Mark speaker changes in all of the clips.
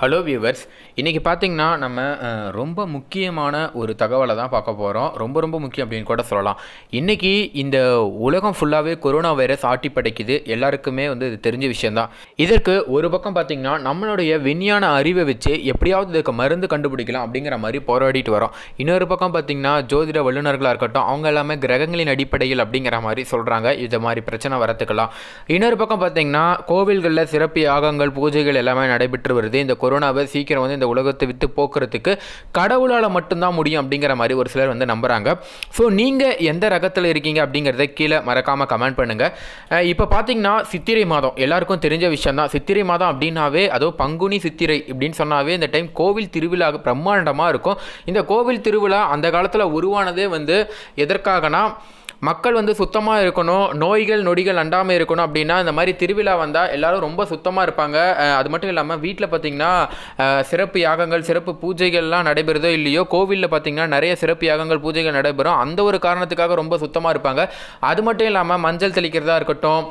Speaker 1: hello viewers இன்றைக்கி பார்த்திங்கன்னா நம்ம ரொம்ப முக்கியமான ஒரு தகவலை தான் பார்க்க போகிறோம் ரொம்ப ரொம்ப முக்கியம் அப்படின்னு கூட சொல்லலாம் இன்றைக்கி இந்த உலகம் ஃபுல்லாகவே கொரோனா வைரஸ் ஆட்டி படைக்குது எல்லாருக்குமே வந்து இது தெரிஞ்ச விஷயந்தான் இதற்கு ஒரு பக்கம் பார்த்திங்கன்னா நம்மளுடைய விஞ்ஞான அறிவை வச்சு எப்படியாவது இதுக்கு மருந்து கண்டுபிடிக்கலாம் அப்படிங்கிற மாதிரி போராடிட்டு வரோம் இன்னொரு பக்கம் பார்த்திங்கன்னா ஜோதிட வல்லுநர்களாக இருக்கட்டும் அவங்க எல்லாமே கிரகங்களின் அடிப்படையில் அப்படிங்கிற மாதிரி சொல்கிறாங்க இது மாதிரி பிரச்சனை வரத்துக்கலாம் இன்னொரு பக்கம் பார்த்திங்கன்னா கோவில்களில் சிறப்பு யாகங்கள் பூஜைகள் எல்லாமே நடைபெற்று வருது இந்த கொரோனாவை சீக்கிரம் வந்து இந்த உலகத்தை விற்று போக்குறதுக்கு கடவுளால் மட்டும்தான் முடியும் அப்படிங்கிற மாதிரி ஒரு சிலர் வந்து நம்புகிறாங்க ஸோ நீங்கள் எந்த ரகத்தில் இருக்கீங்க அப்படிங்கிறத கீழே மறக்காமல் கமெண்ட் பண்ணுங்கள் இப்போ பார்த்தீங்கன்னா சித்திரை மாதம் எல்லாருக்கும் தெரிஞ்ச விஷயம் தான் சித்திரை மாதம் அப்படின்னாவே அதோ பங்குனி சித்திரை அப்படின்னு சொன்னாவே இந்த டைம் கோவில் திருவிழா பிரம்மாண்டமாக இருக்கும் இந்த கோவில் திருவிழா அந்த காலத்தில் உருவானதே வந்து எதற்காகனா மக்கள் வந்து சுத்தமாக இருக்கணும் நோய்கள் நொடிகள் அண்டாமல் இருக்கணும் அப்படின்னா இந்த மாதிரி திருவிழா வந்தால் எல்லோரும் ரொம்ப சுத்தமாக இருப்பாங்க அது மட்டும் இல்லாமல் வீட்டில் பார்த்திங்கன்னா சிறப்பு யாகங்கள் சிறப்பு பூஜைகள்லாம் நடைபெறுதோ இல்லையோ கோவிலில் பார்த்திங்கன்னா நிறைய சிறப்பு யாகங்கள் பூஜைகள் நடைபெறும் அந்த ஒரு காரணத்துக்காக ரொம்ப சுத்தமாக இருப்பாங்க அது மட்டும் இல்லாமல் மஞ்சள் தெளிக்கிறதா இருக்கட்டும்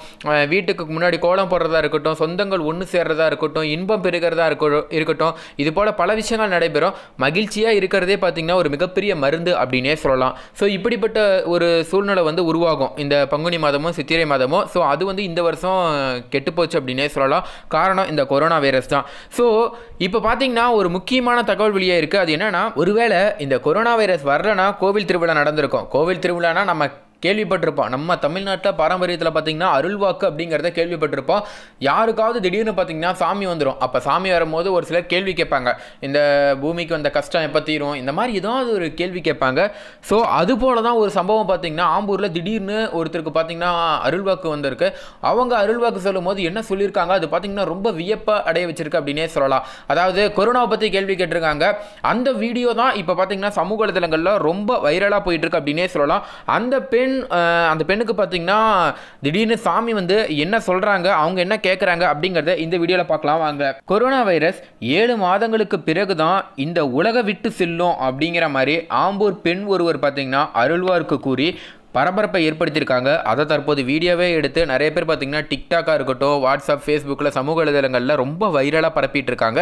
Speaker 1: வீட்டுக்கு முன்னாடி கோலம் போடுறதா இருக்கட்டும் சொந்தங்கள் ஒன்று சேர்றதா இருக்கட்டும் இன்பம் பெறுகிறதா இருக்கட்டும் இது போல் பல விஷயங்கள் நடைபெறும் மகிழ்ச்சியாக இருக்கிறதே பார்த்திங்கன்னா ஒரு மிகப்பெரிய மருந்து அப்படின்னே சொல்லலாம் ஸோ இப்படிப்பட்ட ஒரு சூழ்நிலை சூழ்நிலை வந்து உருவாகும் இந்த பங்குனி மாதமும் சித்திரை மாதமும் ஸோ அது வந்து இந்த வருஷம் கெட்டுப்போச்சு அப்படின்னே சொல்லலாம் காரணம் இந்த கொரோனா வைரஸ் தான் ஸோ இப்போ பார்த்தீங்கன்னா ஒரு முக்கியமான தகவல் வெளியே இருக்குது அது என்னென்னா ஒருவேளை இந்த கொரோனா வைரஸ் வரலனா கோவில் திருவிழா நடந்திருக்கும் கோவில் திருவிழானா நம்ம கேள்விப்பட்டிருப்போம் நம்ம தமிழ்நாட்டில் பாரம்பரியத்தில் பார்த்தீங்கன்னா அருள்வாக்கு அப்படிங்கிறத கேள்விப்பட்டிருப்போம் யாருக்காவது திடீர்னு பார்த்தீங்கன்னா சாமி வந்துடும் அப்போ சாமி வரும்போது ஒரு சிலர் கேள்வி கேட்பாங்க இந்த பூமிக்கு வந்த கஷ்டம் எப்போ தீரும் இந்த மாதிரி ஏதாவது ஒரு கேள்வி கேட்பாங்க ஸோ அது போல தான் ஒரு சம்பவம் பார்த்தீங்கன்னா ஆம்பூரில் திடீர்னு ஒருத்தருக்கு பார்த்தீங்கன்னா அருள்வாக்கு வந்திருக்கு அவங்க அருள்வாக்கு சொல்லும்போது என்ன சொல்லியிருக்காங்க அது பார்த்தீங்கன்னா ரொம்ப வியப்பை அடைய வச்சிருக்கு அப்படின்னே சொல்லலாம் அதாவது கொரோனாவை பற்றி கேள்வி கேட்டிருக்காங்க அந்த வீடியோ தான் இப்போ பார்த்தீங்கன்னா சமூக வலைதளங்களில் ரொம்ப வைரலாக போயிட்டுருக்கு அப்படின்னே சொல்லலாம் அந்த பெண் அந்த பெண்ணுக்கு பார்த்தீங்கன்னா திடீர்னு சாமி வந்து என்ன சொல்கிறாங்க அவங்க என்ன கேட்குறாங்க அப்படிங்கிறத இந்த வீடியோவில் பார்க்கலாம் வாங்க கொரோனா வைரஸ் ஏழு மாதங்களுக்கு பிறகு தான் இந்த உலக விட்டு செல்லும் அப்படிங்கிற மாதிரி ஆம்பூர் பெண் ஒருவர் பார்த்தீங்கன்னா அருள்வாருக்கு கூறி பரபரப்பை ஏற்படுத்தியிருக்காங்க அதை தற்போது வீடியோவே எடுத்து நிறைய பேர் பார்த்தீங்கன்னா டிக்டாக்காக இருக்கட்டும் வாட்ஸ்அப் ஃபேஸ்புக்கில் சமூக வலைதளங்களில் ரொம்ப வைரலாக பரப்பிட்டு இருக்காங்க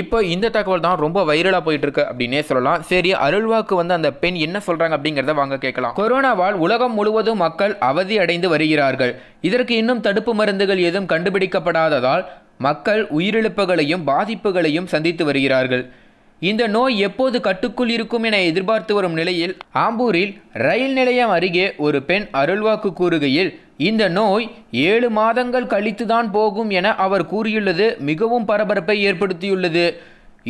Speaker 1: இப்போ இந்த தகவல் தான் ரொம்ப வைரலாக போயிட்டு இருக்கு அப்படின்னே சொல்லலாம் சரி அருள்வாக்கு வந்து அந்த பெண் என்ன சொல்கிறாங்க அப்படிங்கிறத வாங்க கேட்கலாம் கொரோனாவால் உலகம் முழுவதும் மக்கள் அவதி அடைந்து வருகிறார்கள் இதற்கு இன்னும் தடுப்பு மருந்துகள் எதுவும் கண்டுபிடிக்கப்படாததால் மக்கள் உயிரிழப்புகளையும் பாதிப்புகளையும் சந்தித்து வருகிறார்கள் இந்த நோய் எப்போது கட்டுக்குள் இருக்கும் என எதிர்பார்த்து வரும் நிலையில் ஆம்பூரில் ரயில் நிலையம் அருகே ஒரு பெண் அருள்வாக்கு கூறுகையில் இந்த நோய் ஏழு மாதங்கள் கழித்துதான் போகும் என அவர் கூறியுள்ளது மிகவும் பரபரப்பை ஏற்படுத்தியுள்ளது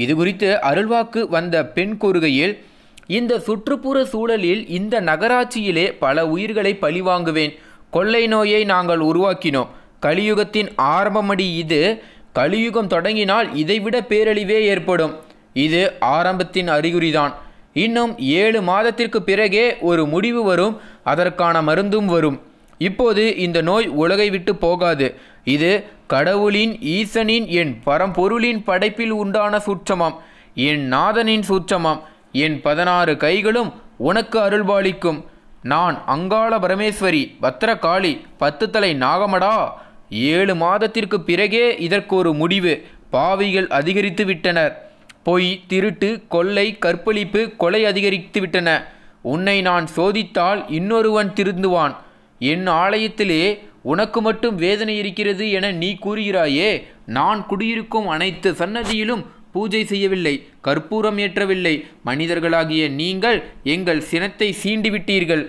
Speaker 1: இது குறித்து அருள்வாக்கு வந்த பெண் கூறுகையில் இந்த சுற்றுப்புற சூழலில் இந்த நகராட்சியிலே பல உயிர்களை பழிவாங்குவேன் கொள்ளை நோயை நாங்கள் உருவாக்கினோம் கலியுகத்தின் ஆரம்பமடி இது கலியுகம் தொடங்கினால் இதைவிட பேரழிவே ஏற்படும் இது ஆரம்பத்தின் அறிகுறிதான் இன்னும் ஏழு மாதத்திற்கு பிறகே ஒரு முடிவு வரும் அதற்கான மருந்தும் வரும் இப்போது இந்த நோய் உலகை விட்டு போகாது இது கடவுளின் ஈசனின் என் பரம்பொருளின் படைப்பில் உண்டான சூட்சமாம் என் நாதனின் சூட்சமாம் என் பதினாறு கைகளும் உனக்கு அருள்பாலிக்கும் நான் அங்காள பரமேஸ்வரி பத்திரகாளி பத்து தலை நாகமடா ஏழு மாதத்திற்கு பிறகே இதற்கு ஒரு முடிவு பாவிகள் அதிகரித்து விட்டனர் பொய் திருட்டு கொள்ளை கற்பழிப்பு கொலை அதிகரித்துவிட்டன உன்னை நான் சோதித்தால் இன்னொருவன் திருந்துவான் என் ஆலயத்திலே உனக்கு மட்டும் வேதனை இருக்கிறது என நீ கூறுகிறாயே நான் குடியிருக்கும் அனைத்து சன்னதியிலும் பூஜை செய்யவில்லை கற்பூரம் ஏற்றவில்லை மனிதர்களாகிய நீங்கள் எங்கள் சினத்தை சீண்டிவிட்டீர்கள்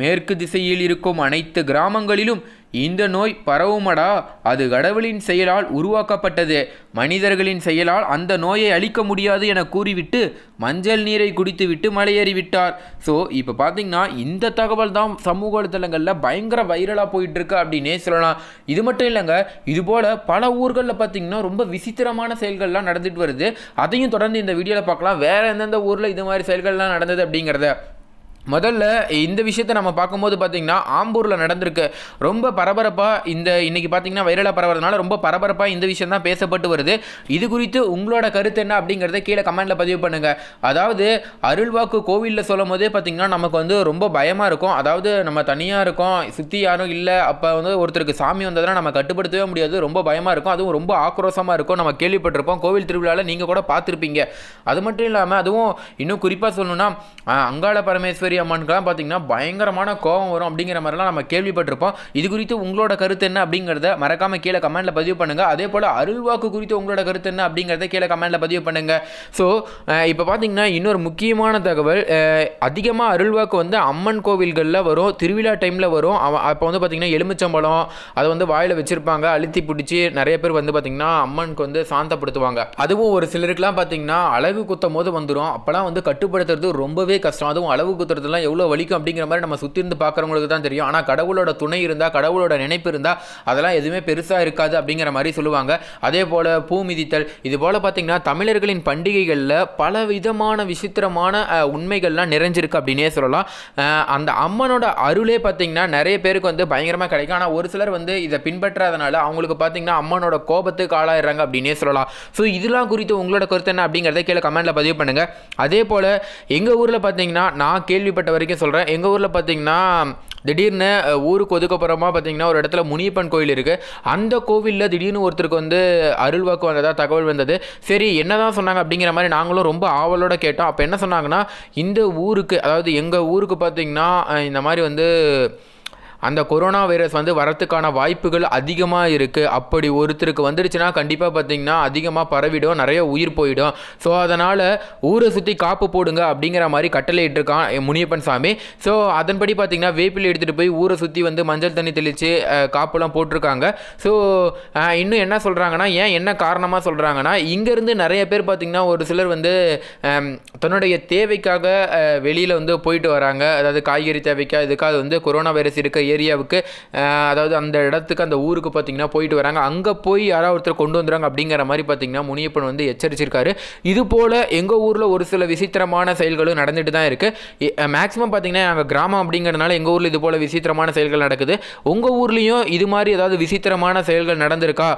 Speaker 1: மேற்கு திசையில் இருக்கும் அனைத்து கிராமங்களிலும் இந்த நோய் பரவுமடா அது கடவுளின் செயலால் உருவாக்கப்பட்டது மனிதர்களின் செயலால் அந்த நோயை அழிக்க முடியாது என கூறிவிட்டு மஞ்சள் நீரை குடித்து விட்டு மலையேறிவிட்டார் ஸோ இப்போ பார்த்தீங்கன்னா இந்த தகவல் தான் சமூக வலைதளங்களில் பயங்கர வைரலாக போயிட்டு இருக்கு அப்படின்னே சொல்லலாம் இது மட்டும் இல்லைங்க இதுபோல் பல ஊர்களில் பார்த்தீங்கன்னா ரொம்ப விசித்திரமான செயல்கள்லாம் நடந்துட்டு வருது அதையும் தொடர்ந்து இந்த வீடியோவில் பார்க்கலாம் வேறு எந்தெந்த ஊரில் இது மாதிரி செயல்கள்லாம் நடந்தது அப்படிங்கிறத முதல்ல இந்த விஷயத்தை நம்ம பார்க்கும்போது பார்த்திங்கன்னா ஆம்பூரில் நடந்திருக்கு ரொம்ப பரபரப்பாக இந்த இன்றைக்கி பார்த்திங்கன்னா வைரலாக பரவுறதுனால ரொம்ப பரபரப்பாக இந்த விஷயம் தான் பேசப்பட்டு வருது இது குறித்து உங்களோட கருத்து என்ன அப்படிங்கிறத கீழே கமெண்ட்டில் பதிவு பண்ணுங்கள் அதாவது அருள்வாக்கு கோவிலில் சொல்லும் போதே பார்த்திங்கன்னா நமக்கு வந்து ரொம்ப பயமாக இருக்கும் அதாவது நம்ம தனியாக இருக்கோம் சுற்றி யாரும் இல்லை அப்போ வந்து ஒருத்தருக்கு சாமி வந்ததெல்லாம் நம்ம கட்டுப்படுத்தவே முடியாது ரொம்ப பயமாக இருக்கும் அதுவும் ரொம்ப ஆக்ரோஷமாக இருக்கும் நம்ம கேள்விப்பட்டிருப்போம் கோவில் திருவிழாவில் நீங்கள் கூட பார்த்துருப்பீங்க அது மட்டும் இல்லாமல் அதுவும் இன்னும் குறிப்பாக சொல்லணும்னா அங்காள பரமேஸ்வரி அம்மானுக்குலாம் பார்த்தீங்கன்னா பயங்கரமான கோவம் வரும் அப்படிங்கிற மாதிரிலாம் நம்ம கேள்விப்பட்டிருப்போம் இது குறித்து உங்களோட கருத்து என்ன அப்படிங்கிறத மறக்காமல் கீழே கமெண்டில் பதிவு பண்ணுங்கள் அதே போல் அருள்வாக்கு குறித்து உங்களோட கருத்து என்ன அப்படிங்கிறத கீழே கமெண்டில் பதிவு பண்ணுங்கள் ஸோ இப்போ பார்த்தீங்கன்னா இன்னொரு முக்கியமான தகவல் அதிகமாக அருள்வாக்கு வந்து அம்மன் கோவில்களில் வரும் திருவிழா டைமில் வரும் அப்போ வந்து பார்த்தீங்கன்னா எலுமிச்சம்பழம் அதை வந்து வாயில் வச்சுருப்பாங்க அழுத்தி பிடிச்சி நிறைய பேர் வந்து பார்த்திங்கன்னா அம்மனுக்கு வந்து சாந்தப்படுத்துவாங்க அதுவும் ஒரு சிலருக்குலாம் பார்த்தீங்கன்னா அழகு குத்தும் போது வந்துடும் அப்போலாம் வந்து கட்டுப்படுத்துறது ரொம்பவே கஷ்டம் அதுவும் அளவு குத்துறது கொடுக்கறதுலாம் எவ்வளோ வலிக்கும் அப்படிங்கிற மாதிரி நம்ம சுற்றி இருந்து பார்க்குறவங்களுக்கு தான் தெரியும் ஆனால் கடவுளோட துணை இருந்தால் கடவுளோட நினைப்பு இருந்தால் அதெல்லாம் எதுவுமே பெருசாக இருக்காது அப்படிங்கிற மாதிரி சொல்லுவாங்க அதே போல் பூ மிதித்தல் இது போல் பார்த்திங்கன்னா தமிழர்களின் பண்டிகைகளில் பல விதமான விசித்திரமான உண்மைகள்லாம் நிறைஞ்சிருக்கு அப்படின்னே சொல்லலாம் அந்த அம்மனோட அருளே பார்த்திங்கன்னா நிறைய பேருக்கு வந்து பயங்கரமாக கிடைக்கும் ஆனால் ஒரு சிலர் வந்து இதை பின்பற்றாதனால அவங்களுக்கு பார்த்திங்கன்னா அம்மனோட கோபத்துக்கு ஆளாயிடுறாங்க அப்படின்னே சொல்லலாம் ஸோ இதெல்லாம் குறித்து உங்களோட கருத்து என்ன அப்படிங்கிறத கீழே கமெண்ட்டில் பதிவு பண்ணுங்கள் அதே போல் எங்கள் ஊரில் பார்த்திங்கன்னா நான் கேள்வி கேள்விப்பட்ட வரைக்கும் சொல்கிறேன் எங்கள் ஊரில் பார்த்தீங்கன்னா திடீர்னு ஊருக்கு ஒதுக்கப்புறமா பார்த்தீங்கன்னா ஒரு இடத்துல முனியப்பன் கோயில் இருக்குது அந்த கோவிலில் திடீர்னு ஒருத்தருக்கு வந்து அருள்வாக்கு வந்ததாக தகவல் வந்தது சரி என்ன தான் சொன்னாங்க அப்படிங்கிற மாதிரி நாங்களும் ரொம்ப ஆவலோட கேட்டோம் அப்போ என்ன சொன்னாங்கன்னா இந்த ஊருக்கு அதாவது எங்கள் ஊருக்கு பார்த்திங்கன்னா இந்த மாதிரி வந்து அந்த கொரோனா வைரஸ் வந்து வரத்துக்கான வாய்ப்புகள் அதிகமாக இருக்குது அப்படி ஒருத்தருக்கு வந்துருச்சுன்னா கண்டிப்பாக பார்த்திங்கன்னா அதிகமாக பரவிடும் நிறைய உயிர் போயிடும் ஸோ அதனால் ஊரை சுற்றி காப்பு போடுங்க அப்படிங்கிற மாதிரி கட்டளையிட்டிருக்கான் முனியப்பன் சாமி ஸோ அதன்படி பார்த்திங்கன்னா வேப்பில் எடுத்துகிட்டு போய் ஊரை சுற்றி வந்து மஞ்சள் தண்ணி தெளித்து காப்புலாம் போட்டிருக்காங்க ஸோ இன்னும் என்ன சொல்கிறாங்கன்னா ஏன் என்ன காரணமாக சொல்கிறாங்கன்னா இங்கேருந்து நிறைய பேர் பார்த்திங்கன்னா ஒரு சிலர் வந்து தன்னுடைய தேவைக்காக வெளியில் வந்து போயிட்டு வராங்க அதாவது காய்கறி தேவைக்காக இதுக்காக வந்து கொரோனா வைரஸ் இருக்க ஏரியாவுக்கு அதாவது அந்த இடத்துக்கு அந்த ஊருக்கு பார்த்தீங்கன்னா போயிட்டு வராங்க அங்கே போய் யாராவது ஒருத்தர் கொண்டு வந்துடுறாங்க அப்படிங்கிற மாதிரி பார்த்தீங்கன்னா முனியப்பன் வந்து எச்சரிச்சிருக்காரு இது போல் எங்கள் ஊரில் ஒரு சில விசித்திரமான செயல்களும் நடந்துட்டு தான் இருக்குது மேக்ஸிமம் பார்த்திங்கன்னா நாங்கள் கிராமம் அப்படிங்கிறதுனால எங்கள் ஊரில் இது போல் விசித்திரமான செயல்கள் நடக்குது உங்கள் ஊர்லேயும் இது மாதிரி ஏதாவது விசித்திரமான செயல்கள் நடந்திருக்கா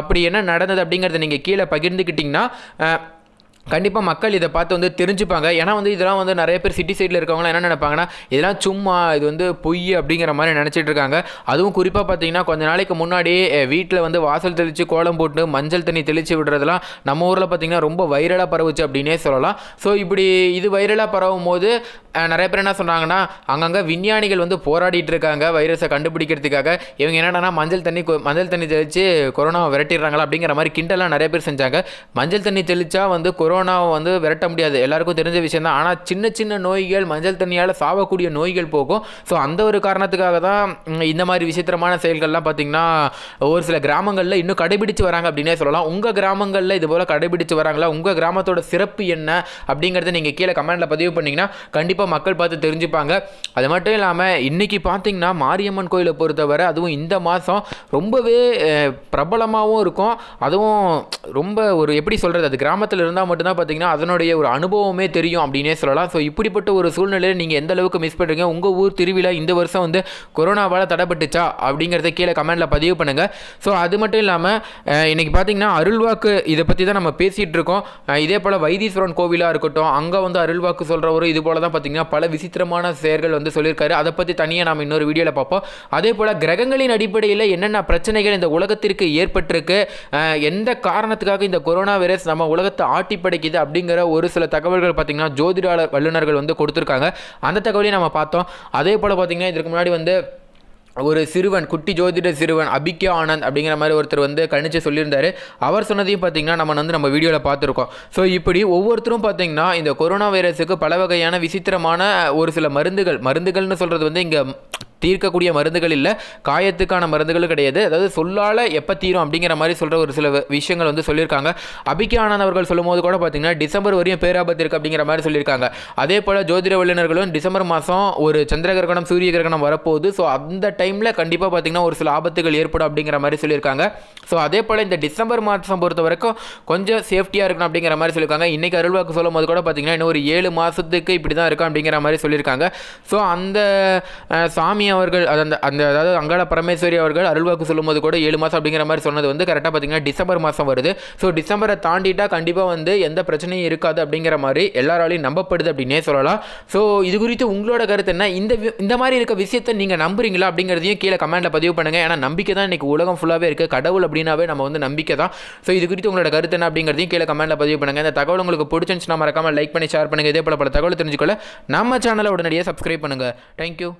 Speaker 1: அப்படி என்ன நடந்தது அப்படிங்கிறத நீங்கள் கீழே பகிர்ந்துக்கிட்டிங்கன்னா கண்டிப்பாக மக்கள் இதை பார்த்து வந்து தெரிஞ்சுப்பாங்க ஏன்னா வந்து இதெல்லாம் வந்து நிறைய பேர் சிட்டி சைடில் இருக்கவங்களாம் என்ன நினைப்பாங்கன்னா இதெல்லாம் சும்மா இது வந்து பொய் அப்படிங்கிற மாதிரி நினச்சிட்டு இருக்காங்க அதுவும் குறிப்பாக பார்த்தீங்கன்னா கொஞ்ச நாளைக்கு முன்னாடி வீட்டில் வந்து வாசல் தெளித்து கோலம் போட்டு மஞ்சள் தண்ணி தெளித்து விடுறதுலாம் நம்ம ஊரில் பார்த்திங்கன்னா ரொம்ப வைரலாக பரவுச்சு அப்படின்னே சொல்லலாம் ஸோ இப்படி இது வைரலாக பரவும் போது நிறைய பேர் என்ன சொன்னாங்கன்னா அங்கங்கே விஞ்ஞானிகள் வந்து போராடிட்டு இருக்காங்க வைரஸை கண்டுபிடிக்கிறதுக்காக இவங்க என்னென்னா மஞ்சள் தண்ணி மஞ்சள் தண்ணி தெளித்து கொரோனாவை விரட்டிடுறாங்களா அப்படிங்கிற மாதிரி கிண்டெல்லாம் நிறைய பேர் செஞ்சாங்க மஞ்சள் தண்ணி தெளித்தா வந்து கொரோனா கொரோனாவை வந்து விரட்ட முடியாது எல்லாருக்கும் தெரிஞ்ச விஷயம் தான் ஆனால் சின்ன சின்ன நோய்கள் மஞ்சள் தண்ணியால் சாவக்கூடிய நோய்கள் போகும் ஸோ அந்த ஒரு காரணத்துக்காக தான் இந்த மாதிரி விசித்திரமான செயல்கள்லாம் பார்த்திங்கன்னா ஒரு சில கிராமங்களில் இன்னும் கடைபிடிச்சு வராங்க அப்படின்னே சொல்லலாம் உங்கள் கிராமங்களில் இது போல் கடைபிடிச்சு வராங்களா உங்கள் கிராமத்தோட சிறப்பு என்ன அப்படிங்கிறத நீங்கள் கீழே கமெண்ட்டில் பதிவு பண்ணிங்கன்னா கண்டிப்பாக மக்கள் பார்த்து தெரிஞ்சுப்பாங்க அது மட்டும் இல்லாமல் இன்றைக்கி பார்த்திங்கன்னா மாரியம்மன் கோயிலை பொறுத்தவரை அதுவும் இந்த மாதம் ரொம்பவே பிரபலமாகவும் இருக்கும் அதுவும் ரொம்ப ஒரு எப்படி சொல்கிறது அது கிராமத்தில் இருந்தால் மட்டும்தான் பார்த்தீங்கன்னா அதனுடைய ஒரு அனுபவமே தெரியும் அப்படின்னே சொல்லலாம் ஸோ இப்படிப்பட்ட ஒரு சூழ்நிலையில் நீங்கள் எந்த அளவுக்கு மிஸ் பண்ணுறீங்க உங்கள் ஊர் திருவிழா இந்த வருஷம் வந்து கொரோனாவால் தடைப்பட்டுச்சா அப்படிங்கிறத கீழே கமெண்டில் பதிவு பண்ணுங்கள் ஸோ அது மட்டும் இல்லாமல் இன்றைக்கி பார்த்தீங்கன்னா அருள்வாக்கு இதை பற்றி தான் நம்ம பேசிகிட்டு இருக்கோம் இதே போல் வைத்தீஸ்வரன் கோவிலாக இருக்கட்டும் அங்கே வந்து அருள்வாக்கு ஒரு இது போல் தான் பார்த்தீங்கன்னா பல விசித்திரமான செயல்கள் வந்து சொல்லியிருக்காரு அதை பற்றி தனியாக நாம் இன்னொரு வீடியோவில் பார்ப்போம் அதே போல் கிரகங்களின் அடிப்படையில் என்னென்ன பிரச்சனைகள் இந்த உலகத்திற்கு ஏற்பட்டிருக்கு எந்த காரணத்தை காரணத்துக்காக இந்த கொரோனா வைரஸ் நம்ம உலகத்தை ஆட்டி படைக்குது அப்படிங்கிற ஒரு சில தகவல்கள் பார்த்திங்கன்னா ஜோதிடாளர் வல்லுநர்கள் வந்து கொடுத்துருக்காங்க அந்த தகவலையும் நம்ம பார்த்தோம் அதே போல் பார்த்திங்கன்னா இதுக்கு முன்னாடி வந்து ஒரு சிறுவன் குட்டி ஜோதிட சிறுவன் அபிக்யா ஆனந்த் அப்படிங்கிற மாதிரி ஒருத்தர் வந்து கணிச்சு சொல்லியிருந்தார் அவர் சொன்னதையும் பார்த்தீங்கன்னா நம்ம வந்து நம்ம வீடியோவில் பார்த்துருக்கோம் ஸோ இப்படி ஒவ்வொருத்தரும் பார்த்தீங்கன்னா இந்த கொரோனா வைரஸுக்கு பல வகையான விசித்திரமான ஒரு சில மருந்துகள் மருந்துகள்னு சொல்கிறது வந்து இங்கே தீர்க்கக்கூடிய மருந்துகள் இல்லை காயத்துக்கான மருந்துகளும் கிடையாது அதாவது சொல்லால் எப்போ தீரும் அப்படிங்கிற மாதிரி சொல்கிற ஒரு சில விஷயங்கள் வந்து சொல்லியிருக்காங்க அபிக்கி ஆனந்தவர்கள் சொல்லும்போது கூட பார்த்தீங்கன்னா டிசம்பர் வரையும் பேராபத்து இருக்குது அப்படிங்கிற மாதிரி சொல்லியிருக்காங்க அதே போல் ஜோதிட வல்லுநர்களும் டிசம்பர் மாதம் ஒரு சந்திர கிரகணம் சூரிய கிரகணம் வரப்போகுது ஸோ அந்த டைமில் கண்டிப்பாக பார்த்தீங்கன்னா ஒரு சில ஆபத்துகள் ஏற்படும் அப்படிங்கிற மாதிரி சொல்லியிருக்காங்க ஸோ அதே போல் இந்த டிசம்பர் மாதம் பொறுத்த வரைக்கும் கொஞ்சம் சேஃப்டியாக இருக்கணும் அப்படிங்கிற மாதிரி சொல்லியிருக்காங்க இன்றைக்கி அருள்வாக்கு சொல்லும் போது கூட பார்த்தீங்கன்னா இன்னும் ஒரு ஏழு மாதத்துக்கு இப்படி தான் இருக்கும் அப்படிங்கிற மாதிரி சொல்லியிருக்காங்க ஸோ அந்த சாமியை அவர்கள் அந்த அந்த அதாவது அங்காள பரமேஸ்வரி அவர்கள் அருள்வாக்கு சொல்லும்போது கூட ஏழு மாதம் அப்படிங்கிற மாதிரி சொன்னது வந்து கரெக்டாக பார்த்தீங்கன்னா டிசம்பர் மாதம் வருது ஸோ டிசம்பரை தாண்டிட்டா கண்டிப்பாக வந்து எந்த பிரச்சனையும் இருக்காது அப்படிங்கிற மாதிரி எல்லாராலையும் நம்பப்படுது அப்படின்னே சொல்லலாம் ஸோ இது குறித்து உங்களோட கருத்து என்ன இந்த இந்த மாதிரி இருக்க விஷயத்தை நீங்கள் நம்புறீங்களா அப்படிங்கிறதையும் கீழே கமெண்ட்டில் பதிவு பண்ணுங்கள் ஏன்னா நம்பிக்கை தான் இன்றைக்கி உலகம் ஃபுல்லாகவே இருக்குது கடவுள் அப்படின்னாவே நம்ம வந்து நம்பிக்கை தான் ஸோ இது குறித்து உங்களோட கருத்து என்ன அப்படிங்கிறதையும் கீழே கமெண்ட்டில் பதிவு பண்ணுங்கள் இந்த தகவல் உங்களுக்கு பிடிச்சிருந்துச்சுன்னா மறக்காமல் லைக் பண்ணி ஷேர் பண்ணுங்கள் இதே போல் பல தகவல் தெரிஞ்சுக்கொள்ள நம்ம சேனலை உடனடியாக சப்ஸ்கிரைப் பண்ணுங்கள் தேங்க்யூ